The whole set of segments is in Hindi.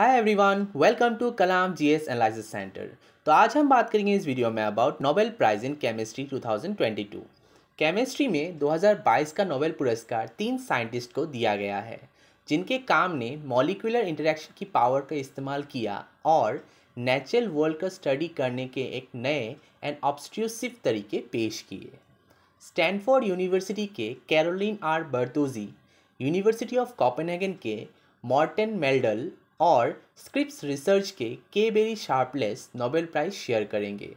hi everyone welcome to Kalam GS analysis centre तो आज हम बात करेंगे इस वीडियो में about Nobel prize in chemistry 2022 chemistry में 2022 का नोबेल पुरस्कार तीन साइंटिस्ट को दिया गया है जिनके काम ने मॉलिकुलर इंटरेक्शन की पावर का इस्तेमाल किया और नेचुरल वर्ल्ड का स्टडी करने के एक नए एंड ऑब्स्ट्रूसिव तरीके पेश किए स्टैनफोर्ड यूनिवर्सिटी के Carolyn R Bertozzi University of Copenhagen के मॉर्टन मेल्डल और स्क्रिप्स रिसर्च के K Barry Sharpless Nobel prize share करेंगे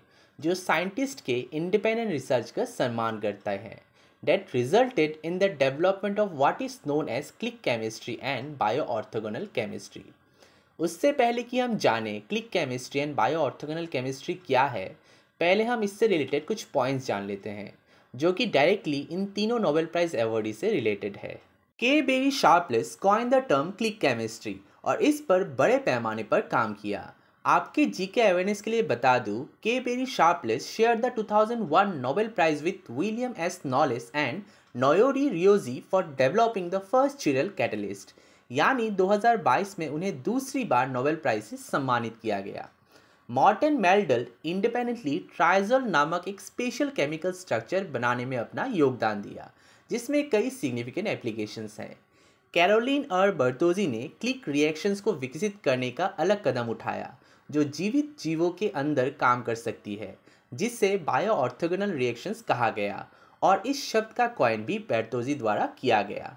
जो साइंटिस्ट के इंडिपेंडेंट रिसर्च का सम्मान करता है that resulted in the development of what is known as click chemistry and bio bioorthogonal chemistry उससे पहले कि हम जाने click chemistry and bioorthogonal chemistry क्या है पहले हम इससे रिलेटेड कुछ पॉइंट्स जान लेते हैं जो कि डायरेक्टली इन तीनों नोबेल प्राइज़ अवॉर्डी से रिलेटेड है K Barry Sharpless coin the term click chemistry और इस पर बड़े पैमाने पर काम किया आपके जी के अवेयरनेस के लिए बता दूं K Barry Sharpless share the 2001 Nobel prize with William S Knowles and Noyori Ryoji for developing the first chiral catalyst यानी 2022 में उन्हें दूसरी बार नोबेल प्राइज से सम्मानित किया गया मॉर्टन मेल्डल इंडिपेंडेंटली ट्राइजल नामक एक स्पेशल केमिकल स्ट्रक्चर बनाने में अपना योगदान दिया जिसमें कई सिग्निफिकेंट एप्लीकेशंस हैं कैरोलिन और बर्तोजी ने क्लिक रिएक्शंस को विकसित करने का अलग कदम उठाया जो जीवित जीवों के अंदर काम कर सकती है जिससे बायो ऑर्थोगोनल रिएक्शंस कहा गया और इस शब्द का कॉइन भी बर्तोजी द्वारा किया गया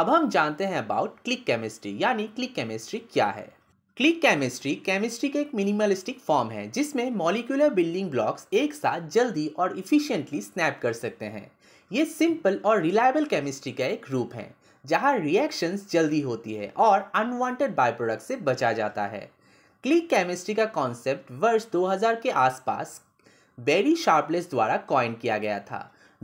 अब हम जानते हैं अबाउट क्लिक केमिस्ट्री यानी क्लिक केमिस्ट्री क्या है क्लिक केमिस्ट्री केमिस्ट्री का के एक मिनिमलिस्टिक फॉर्म है जिसमें मॉलिकुलर बिल्डिंग ब्लॉक्स एक साथ जल्दी और इफ़िशियंटली स्नैप कर सकते हैं ये सिंपल और रिलायबल केमिस्ट्री का एक रूप है जहाँ रिएक्शंस जल्दी होती है और अनवांटेड बाय प्रोडक्ट से बचा जाता है क्लिक केमिस्ट्री का कॉन्सेप्ट वर्ष 2000 के आसपास बेरी शार्पलेस द्वारा कॉइन किया गया था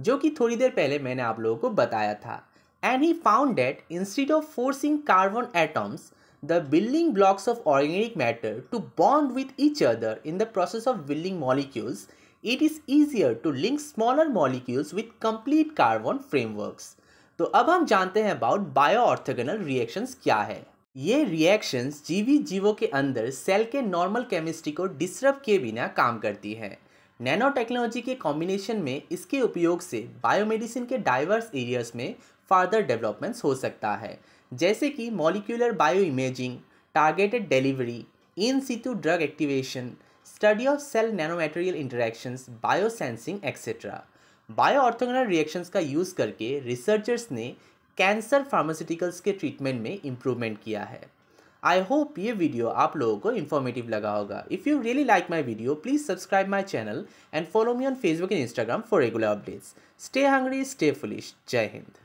जो कि थोड़ी देर पहले मैंने आप लोगों को बताया था and he found that instead of forcing carbon atoms the building blocks of organic matter to bond with each other in the process of building molecules it is easier to link smaller molecules with complete carbon frameworks तो अब हम जानते हैं अबाउट बायो ऑर्थोगनल रिएक्शंस क्या है ये रिएक्शंस जीवी जीवों के अंदर सेल के नॉर्मल केमिस्ट्री को डिस्टर्ब किए बिना काम करती हैं नैनो टेक्नोलॉजी के कॉम्बिनेशन में इसके उपयोग से बायोमेडिसिन के डाइवर्स एरियाज में फर्दर डेवलपमेंट्स हो सकता है जैसे कि molecular bio imaging targeted delivery in situ drug activation study of cell nano material interactions biosensing etcetera bioorthogonal reactions का यूज़ करके रिसर्चर्स ने कैंसर फार्मास्यूटिकल्स के ट्रीटमेंट में इम्प्रूवमेंट किया है आई होप ये वीडियो आप लोगों को इन्फॉर्मेटिव लगा होगा if you really like my video please subscribe my channel and follow me on Facebook and Instagram for regular updates stay hungry stay foolish जय हिंद